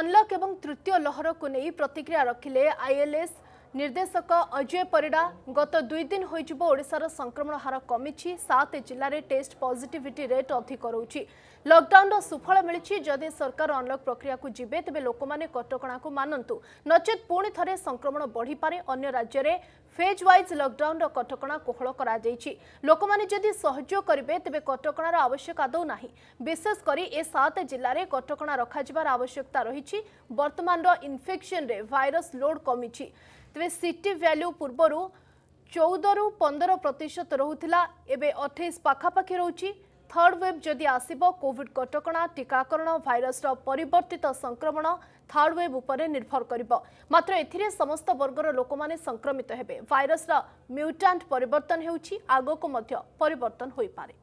unlock ଏବଂ ତୃତୀୟ ଲହରକୁ ନେଇ ପ୍ରତିକ୍ରିୟା ରଖିଲେ ଆଇଏଲ୍ଏସ୍ ନିର୍ଦ୍ଦେଶକ ଅଜୟ ପରିଡ଼ା ଗତ ଦୁଇ ଦିନ ହୋଇଯିବ ଓଡ଼ିଶାର ସଂକ୍ରମଣ ହାର କମିଛି ସାତ ଜିଲ୍ଲାରେ ଟେଷ୍ଟ ପଜିଟିଭିଟି ରେଟ୍ ଅଧିକ ରହୁଛି ଲକ୍ଡାଉନର ସୁଫଳ ମିଳିଛି ଯଦି ସରକାର ଅନ୍ଲକ୍ ପ୍ରକ୍ରିୟାକୁ ଯିବେ ତେବେ ଲୋକମାନେ କଟକଣାକୁ ମାନନ୍ତୁ ନଚେତ୍ ପୁଣି ଥରେ ସଂକ୍ରମଣ ବଢ଼ିପାରେ ଅନ୍ୟ ରାଜ୍ୟରେ ଫେଜ୍ ୱାଇଜ୍ ଲକ୍ଡାଉନର କଟକଣା କୋହଳ କରାଯାଇଛି ଲୋକମାନେ ଯଦି ସହଯୋଗ କରିବେ ତେବେ କଟକଣାର ଆବଶ୍ୟକ ଆଦୌ ନାହିଁ ବିଶେଷ କରି ଏ ସାତ ଜିଲ୍ଲାରେ କଟକଣା ରଖାଯିବାର ଆବଶ୍ୟକତା ରହିଛି ବର୍ତ୍ତମାନର ଇନ୍ଫେକ୍ସନରେ ଭାଇରସ୍ ଲୋଡ଼ କମିଛି ତେବେ ସିଟି ଭ୍ୟାଲ୍ୟୁ ପୂର୍ବରୁ ଚଉଦରୁ ପନ୍ଦର ପ୍ରତିଶତ ରହୁଥିଲା ଏବେ ଅଠେଇଶ ପାଖାପାଖି ରହୁଛି ଥାର୍ଡ ୱେଭ୍ ଯଦି ଆସିବ କୋଭିଡ୍ କଟକଣା ଟିକାକରଣ ଭାଇରସ୍ର ପରିବର୍ତ୍ତିତ ସଂକ୍ରମଣ ଥାର୍ଡ ୱେଭ୍ ଉପରେ ନିର୍ଭର କରିବ ମାତ୍ର ଏଥିରେ ସମସ୍ତ ବର୍ଗର ଲୋକମାନେ ସଂକ୍ରମିତ ହେବେ ଭାଇରସ୍ର ମ୍ୟୁଟାଣ୍ଟ ପରିବର୍ତ୍ତନ ହେଉଛି ଆଗକୁ ମଧ୍ୟ ପରିବର୍ତ୍ତନ ହୋଇପାରେ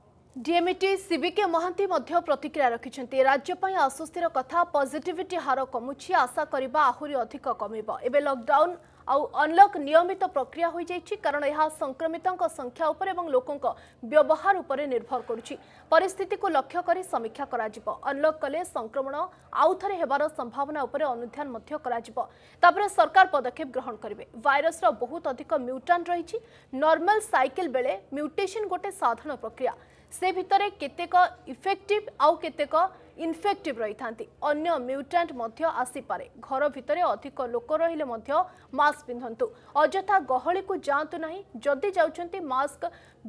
ଡିଏମ୍ଇଟି ସିବିକେ ମହାନ୍ତି ମଧ୍ୟ ପ୍ରତିକ୍ରିୟା ରଖିଛନ୍ତି ରାଜ୍ୟ ପାଇଁ ଅସ୍ୱସ୍ତିର କଥା ପଜିଟିଭିଟି ହାର କମୁଛି ଆଶା କରିବା ଆହୁରି ଅଧିକ କମିବ ଏବେ ଲକ୍ଡାଉନ୍ ଆଉ ଅନ୍ଲକ୍ ନିୟମିତ ପ୍ରକ୍ରିୟା ହୋଇଯାଇଛି କାରଣ ଏହା ସଂକ୍ରମିତଙ୍କ ସଂଖ୍ୟା ଉପରେ ଏବଂ ଲୋକଙ୍କ ବ୍ୟବହାର ଉପରେ ନିର୍ଭର କରୁଛି ପରିସ୍ଥିତିକୁ ଲକ୍ଷ୍ୟ କରି ସମୀକ୍ଷା କରାଯିବ ଅନ୍ଲକ୍ କଲେ ସଂକ୍ରମଣ ଆଉଥରେ ହେବାର ସମ୍ଭାବନା ଉପରେ ଅନୁଧ୍ୟାନ ମଧ୍ୟ କରାଯିବ ତାପରେ ସରକାର ପଦକ୍ଷେପ ଗ୍ରହଣ କରିବେ ଭାଇରସର ବହୁତ ଅଧିକ ମ୍ୟୁଟାନ୍ ରହିଛି ନର୍ମାଲ୍ ସାଇକେଲ ବେଳେ ମ୍ୟୁଟେସନ୍ ଗୋଟେ ସାଧାରଣ ପ୍ରକ୍ରିୟା ସେ ଭିତରେ କେତେକ ଇଫେକ୍ଟିଭ୍ ଆଉ କେତେକ ଇନଫେକ୍ଟିଭ ରହିଥାନ୍ତି ଅନ୍ୟ ମ୍ୟୁଟାଣ୍ଟ ମଧ୍ୟ ଆସିପାରେ ଘର ଭିତରେ ଅଧିକ ଲୋକ ରହିଲେ ମଧ୍ୟ ମାସ୍କ ପିନ୍ଧନ୍ତୁ ଅଯଥା ଗହଳିକୁ ଯାଆନ୍ତୁ ନାହିଁ ଯଦି ଯାଉଛନ୍ତି ମାସ୍କ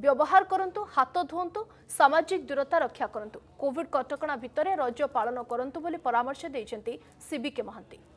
ବ୍ୟବହାର କରନ୍ତୁ ହାତ ଧୁଅନ୍ତୁ ସାମାଜିକ ଦୂରତା ରକ୍ଷା କରନ୍ତୁ କୋଭିଡ କଟକଣା ଭିତରେ ରଜ ପାଳନ କରନ୍ତୁ ବୋଲି ପରାମର୍ଶ ଦେଇଛନ୍ତି ସିବିକେ ମହାନ୍ତି